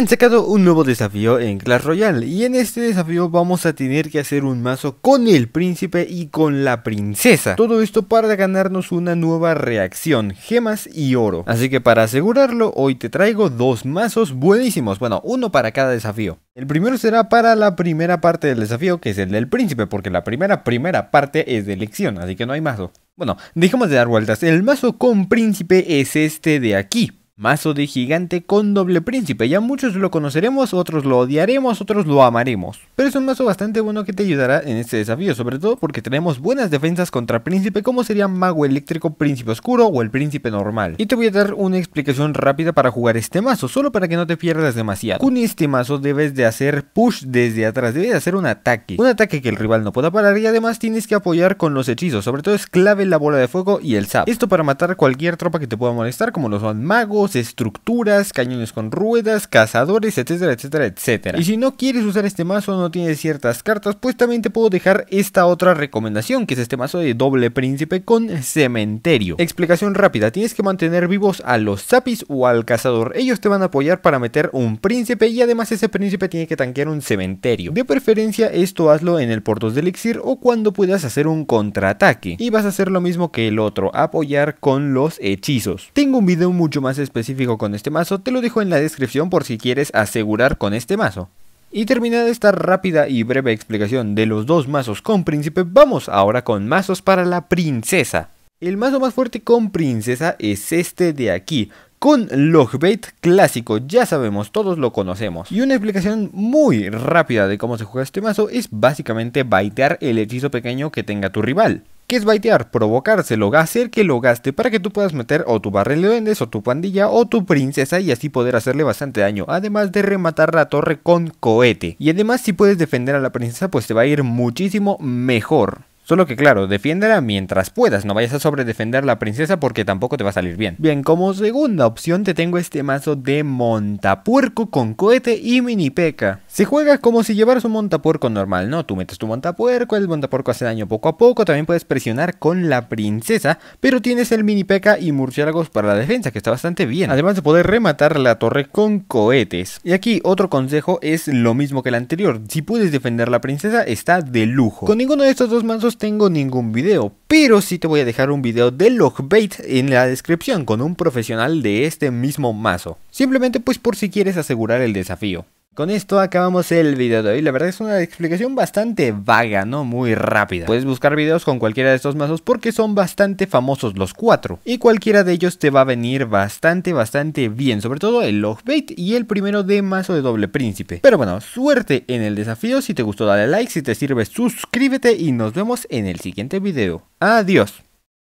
han sacado un nuevo desafío en Clash Royale y en este desafío vamos a tener que hacer un mazo con el príncipe y con la princesa. Todo esto para ganarnos una nueva reacción, gemas y oro. Así que para asegurarlo hoy te traigo dos mazos buenísimos, bueno uno para cada desafío. El primero será para la primera parte del desafío que es el del príncipe porque la primera primera parte es de elección así que no hay mazo. Bueno, dejemos de dar vueltas, el mazo con príncipe es este de aquí. Mazo de gigante con doble príncipe. Ya muchos lo conoceremos, otros lo odiaremos, otros lo amaremos. Pero es un mazo bastante bueno que te ayudará en este desafío, sobre todo porque tenemos buenas defensas contra príncipe como sería mago eléctrico, príncipe oscuro o el príncipe normal. Y te voy a dar una explicación rápida para jugar este mazo, solo para que no te pierdas demasiado. Con este mazo debes de hacer push desde atrás, debes de hacer un ataque. Un ataque que el rival no pueda parar y además tienes que apoyar con los hechizos, sobre todo es clave la bola de fuego y el zap. Esto para matar cualquier tropa que te pueda molestar como lo son magos, estructuras, cañones con ruedas, cazadores, etcétera, etcétera, etcétera. Y si no quieres usar este mazo, no tienes ciertas cartas, pues también te puedo dejar esta otra recomendación, que es este mazo de doble príncipe con cementerio. Explicación rápida, tienes que mantener vivos a los zapis o al cazador. Ellos te van a apoyar para meter un príncipe y además ese príncipe tiene que tanquear un cementerio. De preferencia esto hazlo en el Portos de Elixir o cuando puedas hacer un contraataque. Y vas a hacer lo mismo que el otro, apoyar con los hechizos. Tengo un video mucho más específico con este mazo te lo dejo en la descripción por si quieres asegurar con este mazo. Y terminada esta rápida y breve explicación de los dos mazos con príncipe, vamos ahora con mazos para la princesa. El mazo más fuerte con princesa es este de aquí, con Logbait clásico, ya sabemos, todos lo conocemos. Y una explicación muy rápida de cómo se juega este mazo es básicamente baitear el hechizo pequeño que tenga tu rival. ¿Qué es baitear? Provocárselo, hacer que lo gaste para que tú puedas meter o tu barril de duendes, o tu pandilla, o tu princesa y así poder hacerle bastante daño. Además de rematar la torre con cohete. Y además si puedes defender a la princesa pues te va a ir muchísimo mejor. Solo que claro, defiéndela mientras puedas, no vayas a sobredefender la princesa porque tampoco te va a salir bien. Bien, como segunda opción te tengo este mazo de montapuerco con cohete y mini peca. Se juega como si llevaras un montapuerco normal, ¿no? Tú metes tu montapuerco, el montapuerco hace daño poco a poco, también puedes presionar con la princesa, pero tienes el mini peca y murciélagos para la defensa, que está bastante bien. Además de poder rematar la torre con cohetes. Y aquí otro consejo es lo mismo que el anterior, si puedes defender la princesa está de lujo. Con ninguno de estos dos mazos tengo ningún video, pero sí te voy a dejar un video de Logbait en la descripción con un profesional de este mismo mazo. Simplemente pues por si quieres asegurar el desafío. Con esto acabamos el video de hoy. La verdad es una explicación bastante vaga, no muy rápida. Puedes buscar videos con cualquiera de estos mazos porque son bastante famosos los cuatro. Y cualquiera de ellos te va a venir bastante, bastante bien. Sobre todo el Logbait y el primero de mazo de doble príncipe. Pero bueno, suerte en el desafío. Si te gustó dale like, si te sirve suscríbete y nos vemos en el siguiente video. Adiós.